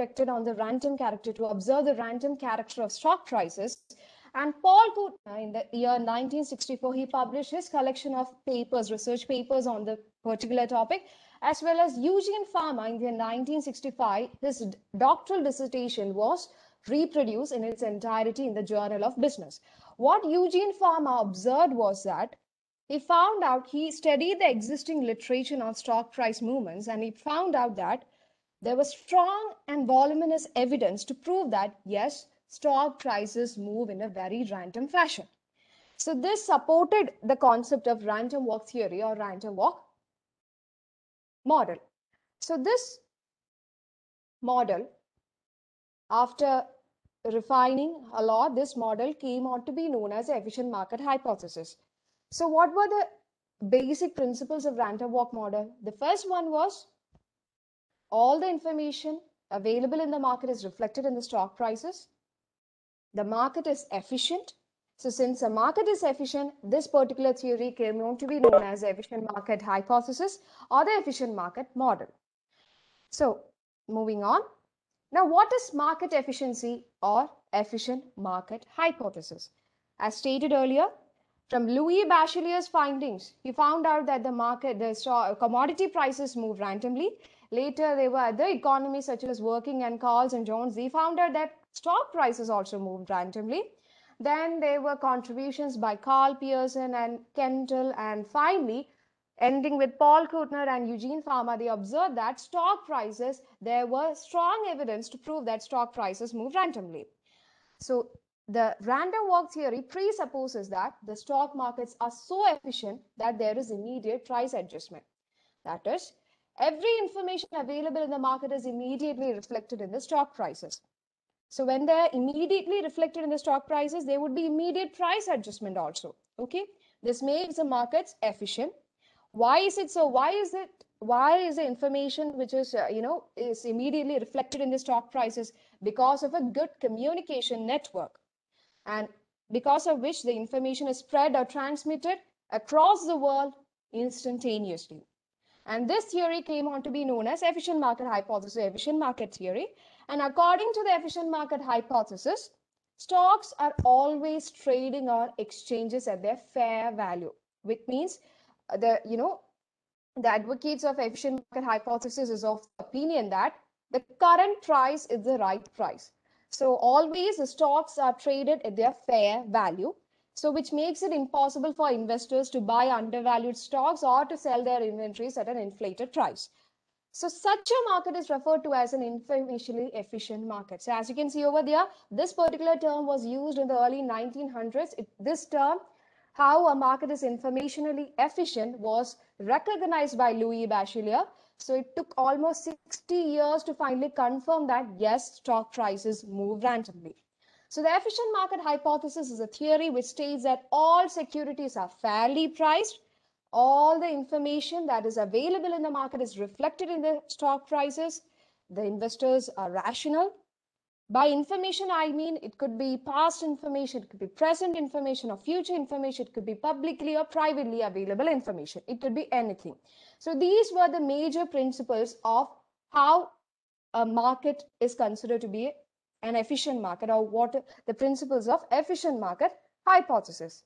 expected on the random character to observe the random character of stock prices. And Paul Kutner, in the year 1964, he published his collection of papers, research papers on the particular topic, as well as Eugene Farmer in the year 1965. His doctoral dissertation was reproduced in its entirety in the Journal of Business. What Eugene Farmer observed was that he found out he studied the existing literature on stock price movements and he found out that there was strong and voluminous evidence to prove that, yes, stock prices move in a very random fashion. So this supported the concept of random walk theory or random walk model. So this model, after refining a lot, this model came out to be known as the efficient market hypothesis. So what were the basic principles of random walk model? The first one was all the information available in the market is reflected in the stock prices. The market is efficient. So since the market is efficient, this particular theory came on to be known as the efficient market hypothesis or the efficient market model. So moving on. Now, what is market efficiency or efficient market hypothesis? As stated earlier, from Louis Bachelier's findings, he found out that the market, the commodity prices move randomly Later, there were other economies such as working and Carls and Jones. They found out that stock prices also moved randomly. Then there were contributions by Carl Pearson and Kendall, and finally, ending with Paul Kutner and Eugene Farmer, they observed that stock prices, there were strong evidence to prove that stock prices move randomly. So the random walk theory presupposes that the stock markets are so efficient that there is immediate price adjustment. That is, every information available in the market is immediately reflected in the stock prices. So when they're immediately reflected in the stock prices, there would be immediate price adjustment also. Okay. This makes the markets efficient. Why is it so? Why is it? Why is the information which is, uh, you know, is immediately reflected in the stock prices because of a good communication network and because of which the information is spread or transmitted across the world instantaneously. And this theory came on to be known as efficient market hypothesis, efficient market theory. And according to the efficient market hypothesis, stocks are always trading on exchanges at their fair value, which means uh, the, you know, the advocates of efficient market hypothesis is of opinion that the current price is the right price. So always the stocks are traded at their fair value. So which makes it impossible for investors to buy undervalued stocks or to sell their inventories at an inflated price. So such a market is referred to as an informationally efficient market. So as you can see over there, this particular term was used in the early 1900s. It, this term, how a market is informationally efficient was recognized by Louis Bachelier. So it took almost 60 years to finally confirm that yes, stock prices move randomly. So the efficient market hypothesis is a theory which states that all securities are fairly priced. All the information that is available in the market is reflected in the stock prices. The investors are rational. By information, I mean it could be past information, it could be present information or future information, it could be publicly or privately available information, it could be anything. So these were the major principles of how a market is considered to be an efficient market or what the principles of efficient market hypothesis.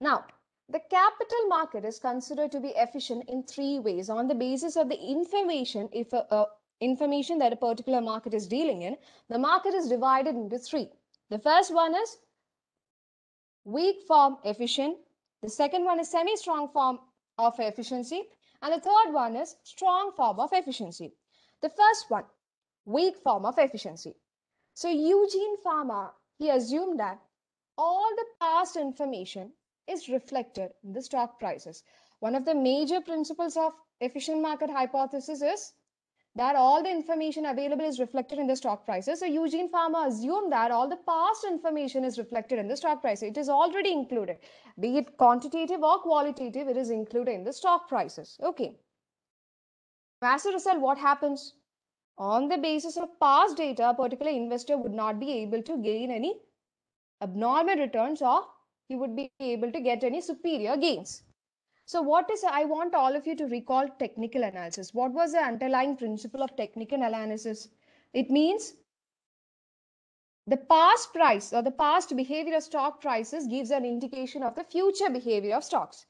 Now, the capital market is considered to be efficient in three ways on the basis of the information if a, information that a particular market is dealing in. The market is divided into three. The first one is weak form efficient. The second one is semi-strong form of efficiency. And the third one is strong form of efficiency. The first one, weak form of efficiency. So Eugene Farmer, he assumed that all the past information is reflected in the stock prices. One of the major principles of efficient market hypothesis is that all the information available is reflected in the stock prices. So Eugene Farmer assumed that all the past information is reflected in the stock price. It is already included, be it quantitative or qualitative, it is included in the stock prices. Okay. As a result, what happens? on the basis of past data, a particular investor would not be able to gain any abnormal returns or he would be able to get any superior gains. So what is, I want all of you to recall technical analysis. What was the underlying principle of technical analysis? It means the past price or the past behavior of stock prices gives an indication of the future behavior of stocks.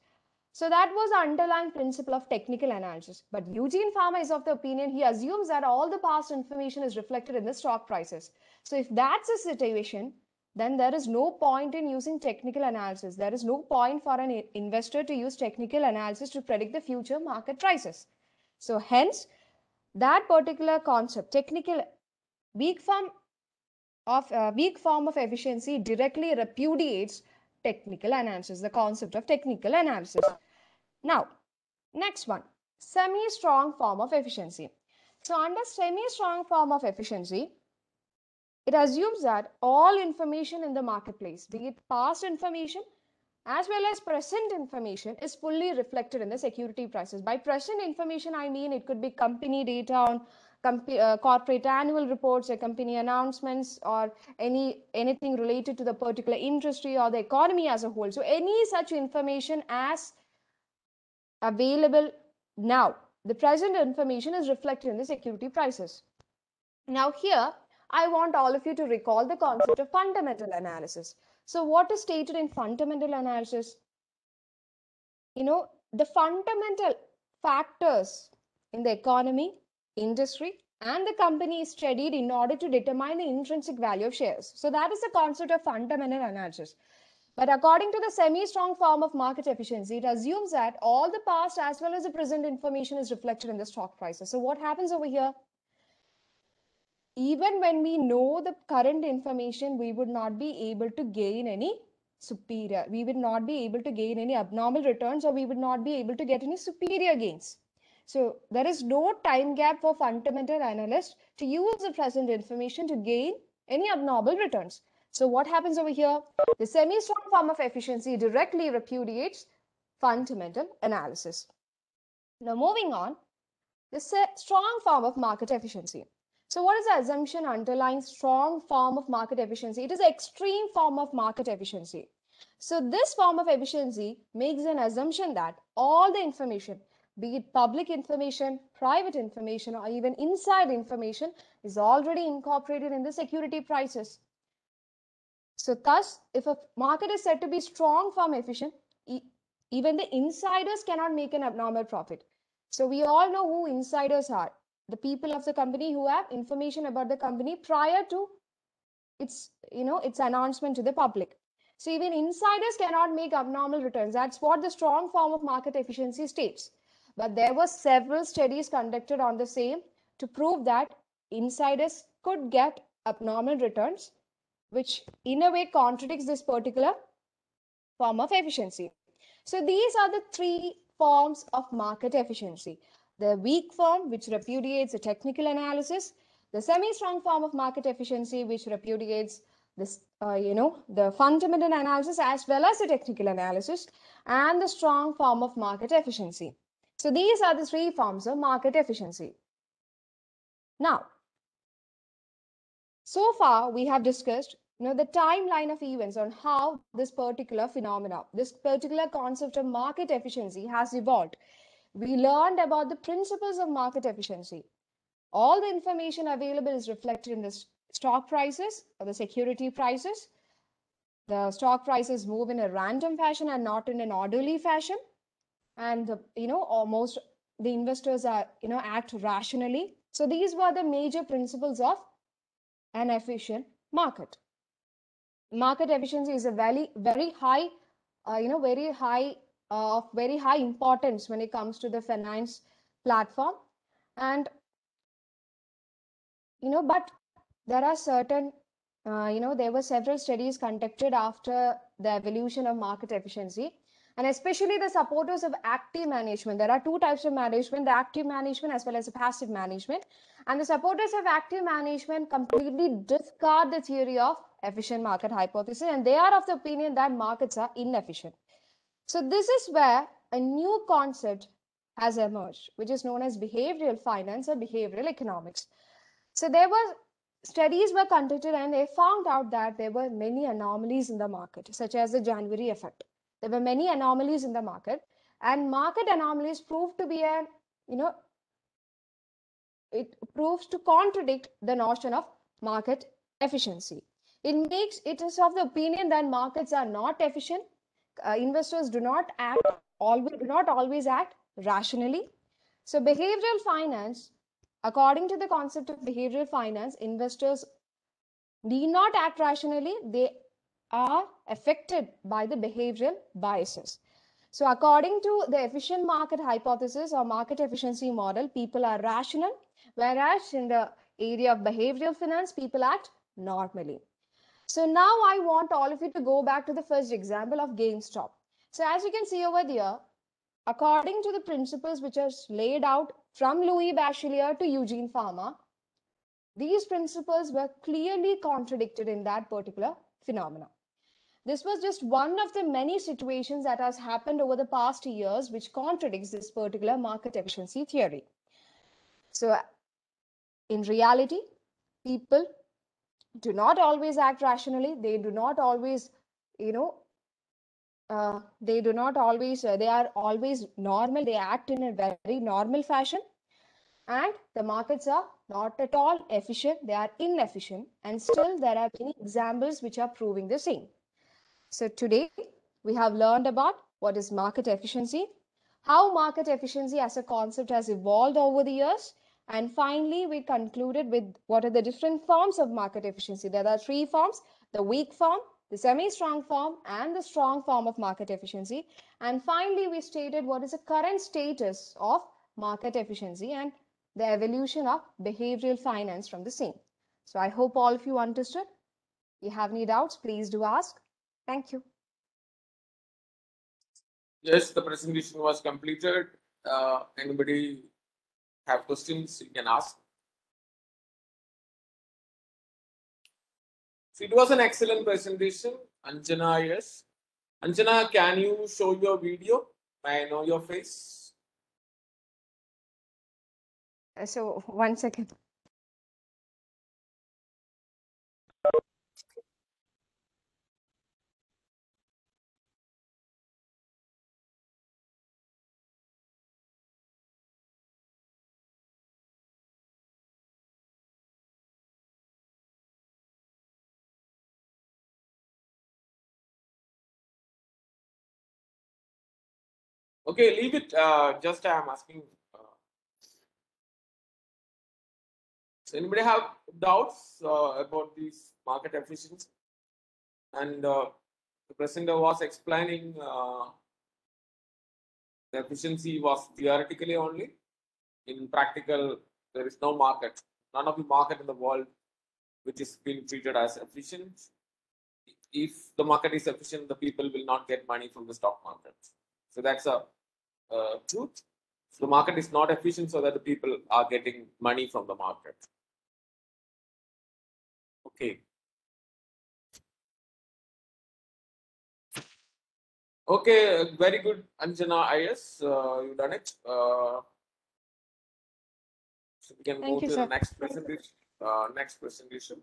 So that was the underlying principle of technical analysis. But Eugene Farmer is of the opinion he assumes that all the past information is reflected in the stock prices. So if that's the situation, then there is no point in using technical analysis. There is no point for an investor to use technical analysis to predict the future market prices. So hence, that particular concept, technical weak form of uh, weak form of efficiency directly repudiates technical analysis, the concept of technical analysis. Now, next one, semi-strong form of efficiency. So under semi-strong form of efficiency, it assumes that all information in the marketplace, be it past information as well as present information is fully reflected in the security prices. By present information, I mean it could be company data on uh, corporate annual reports or company announcements or any anything related to the particular industry or the economy as a whole so any such information as available now the present information is reflected in the security prices now here i want all of you to recall the concept of fundamental analysis so what is stated in fundamental analysis you know the fundamental factors in the economy industry, and the company is studied in order to determine the intrinsic value of shares. So that is the concept of fundamental analysis. But according to the semi-strong form of market efficiency, it assumes that all the past as well as the present information is reflected in the stock prices. So what happens over here? Even when we know the current information, we would not be able to gain any superior. We would not be able to gain any abnormal returns or we would not be able to get any superior gains. So there is no time gap for fundamental analysts to use the present information to gain any abnormal returns. So what happens over here? The semi-strong form of efficiency directly repudiates fundamental analysis. Now moving on, the strong form of market efficiency. So what is the assumption underlying strong form of market efficiency? It is extreme form of market efficiency. So this form of efficiency makes an assumption that all the information be it public information, private information, or even inside information is already incorporated in the security prices. So thus, if a market is said to be strong firm efficient, e even the insiders cannot make an abnormal profit. So we all know who insiders are, the people of the company who have information about the company prior to its, you know, its announcement to the public. So even insiders cannot make abnormal returns. That's what the strong form of market efficiency states. But there were several studies conducted on the same to prove that insiders could get abnormal returns, which in a way contradicts this particular form of efficiency. So these are the three forms of market efficiency. The weak form, which repudiates the technical analysis, the semi-strong form of market efficiency, which repudiates this, uh, you know, the fundamental analysis as well as the technical analysis, and the strong form of market efficiency. So these are the three forms of market efficiency. Now, so far we have discussed you know, the timeline of events on how this particular phenomena, this particular concept of market efficiency has evolved. We learned about the principles of market efficiency. All the information available is reflected in the stock prices or the security prices. The stock prices move in a random fashion and not in an orderly fashion and uh, you know almost the investors are you know act rationally so these were the major principles of an efficient market market efficiency is a very very high uh, you know very high uh, of very high importance when it comes to the finance platform and you know but there are certain uh, you know there were several studies conducted after the evolution of market efficiency and especially the supporters of active management. There are two types of management the active management as well as the passive management. And the supporters of active management completely discard the theory of efficient market hypothesis, and they are of the opinion that markets are inefficient. So, this is where a new concept has emerged, which is known as behavioral finance or behavioral economics. So, there were studies were conducted and they found out that there were many anomalies in the market, such as the January effect there were many anomalies in the market and market anomalies proved to be a you know it proves to contradict the notion of market efficiency it makes it is of the opinion that markets are not efficient uh, investors do not act always do not always act rationally so behavioral finance according to the concept of behavioral finance investors need not act rationally they are affected by the behavioral biases. So according to the efficient market hypothesis or market efficiency model, people are rational, whereas in the area of behavioral finance, people act normally. So now I want all of you to go back to the first example of GameStop. So as you can see over there, according to the principles which are laid out from Louis Bachelier to Eugene Farmer, these principles were clearly contradicted in that particular phenomenon. This was just one of the many situations that has happened over the past years, which contradicts this particular market efficiency theory. So in reality, people do not always act rationally. They do not always, you know, uh, they do not always, uh, they are always normal. They act in a very normal fashion. And the markets are not at all efficient. They are inefficient. And still there are many examples which are proving the same. So today we have learned about what is market efficiency, how market efficiency as a concept has evolved over the years, and finally we concluded with what are the different forms of market efficiency. There are three forms, the weak form, the semi-strong form and the strong form of market efficiency. And finally, we stated what is the current status of market efficiency and the evolution of behavioral finance from the same. So I hope all of you understood. If you have any doubts, please do ask. Thank you. Yes, the presentation was completed. Uh, anybody have questions, you can ask. So it was an excellent presentation. Anjana, yes. Anjana, can you show your video? I know your face. Uh, so one second. Okay, leave it. Uh, just I am asking. Uh, anybody have doubts uh, about this market efficiency? And uh, the presenter was explaining uh, the efficiency was theoretically only. In practical, there is no market. None of the market in the world which is being treated as efficient. If the market is efficient, the people will not get money from the stock market. So that's a uh, truth. The market is not efficient so that the people are getting money from the market. Okay. Okay, uh, very good, Anjana IS. Uh, you've done it. Uh, so we can Thank move you, to sir. the next presentation. Uh, next presentation.